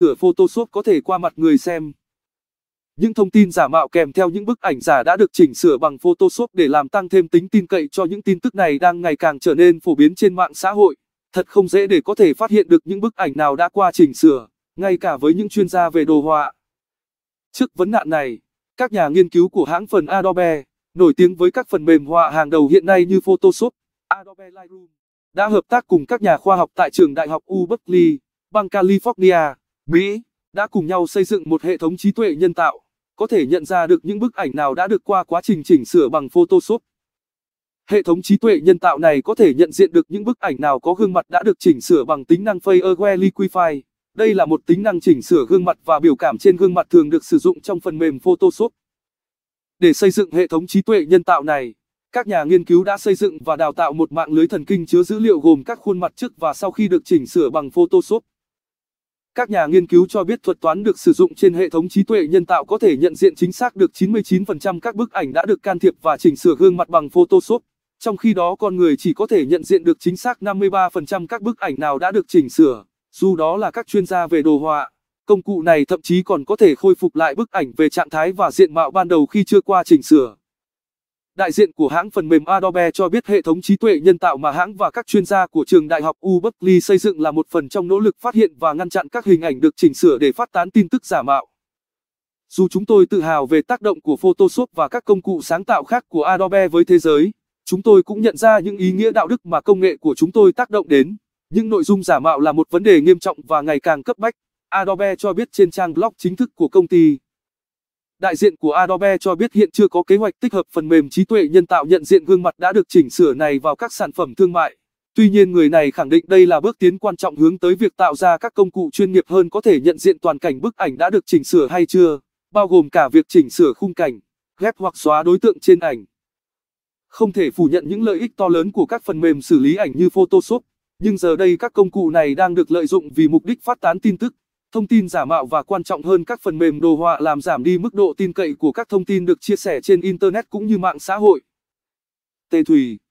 cửa Photoshop có thể qua mặt người xem. Những thông tin giả mạo kèm theo những bức ảnh giả đã được chỉnh sửa bằng Photoshop để làm tăng thêm tính tin cậy cho những tin tức này đang ngày càng trở nên phổ biến trên mạng xã hội. Thật không dễ để có thể phát hiện được những bức ảnh nào đã qua chỉnh sửa, ngay cả với những chuyên gia về đồ họa. Trước vấn nạn này, các nhà nghiên cứu của hãng phần Adobe, nổi tiếng với các phần mềm họa hàng đầu hiện nay như Photoshop, Adobe Lightroom, đã hợp tác cùng các nhà khoa học tại trường Đại học U Berkeley, bang California. Mỹ đã cùng nhau xây dựng một hệ thống trí tuệ nhân tạo, có thể nhận ra được những bức ảnh nào đã được qua quá trình chỉnh sửa bằng Photoshop. Hệ thống trí tuệ nhân tạo này có thể nhận diện được những bức ảnh nào có gương mặt đã được chỉnh sửa bằng tính năng Fair Liquify. Đây là một tính năng chỉnh sửa gương mặt và biểu cảm trên gương mặt thường được sử dụng trong phần mềm Photoshop. Để xây dựng hệ thống trí tuệ nhân tạo này, các nhà nghiên cứu đã xây dựng và đào tạo một mạng lưới thần kinh chứa dữ liệu gồm các khuôn mặt trước và sau khi được chỉnh sửa bằng Photoshop. Các nhà nghiên cứu cho biết thuật toán được sử dụng trên hệ thống trí tuệ nhân tạo có thể nhận diện chính xác được 99% các bức ảnh đã được can thiệp và chỉnh sửa gương mặt bằng Photoshop, trong khi đó con người chỉ có thể nhận diện được chính xác 53% các bức ảnh nào đã được chỉnh sửa, dù đó là các chuyên gia về đồ họa. Công cụ này thậm chí còn có thể khôi phục lại bức ảnh về trạng thái và diện mạo ban đầu khi chưa qua chỉnh sửa. Đại diện của hãng phần mềm Adobe cho biết hệ thống trí tuệ nhân tạo mà hãng và các chuyên gia của trường đại học U Berkeley xây dựng là một phần trong nỗ lực phát hiện và ngăn chặn các hình ảnh được chỉnh sửa để phát tán tin tức giả mạo. Dù chúng tôi tự hào về tác động của Photoshop và các công cụ sáng tạo khác của Adobe với thế giới, chúng tôi cũng nhận ra những ý nghĩa đạo đức mà công nghệ của chúng tôi tác động đến. Những nội dung giả mạo là một vấn đề nghiêm trọng và ngày càng cấp bách, Adobe cho biết trên trang blog chính thức của công ty đại diện của Adobe cho biết hiện chưa có kế hoạch tích hợp phần mềm trí tuệ nhân tạo nhận diện gương mặt đã được chỉnh sửa này vào các sản phẩm thương mại. Tuy nhiên người này khẳng định đây là bước tiến quan trọng hướng tới việc tạo ra các công cụ chuyên nghiệp hơn có thể nhận diện toàn cảnh bức ảnh đã được chỉnh sửa hay chưa, bao gồm cả việc chỉnh sửa khung cảnh, ghép hoặc xóa đối tượng trên ảnh. Không thể phủ nhận những lợi ích to lớn của các phần mềm xử lý ảnh như Photoshop, nhưng giờ đây các công cụ này đang được lợi dụng vì mục đích phát tán tin tức Thông tin giả mạo và quan trọng hơn các phần mềm đồ họa làm giảm đi mức độ tin cậy của các thông tin được chia sẻ trên Internet cũng như mạng xã hội. Tê Thủy.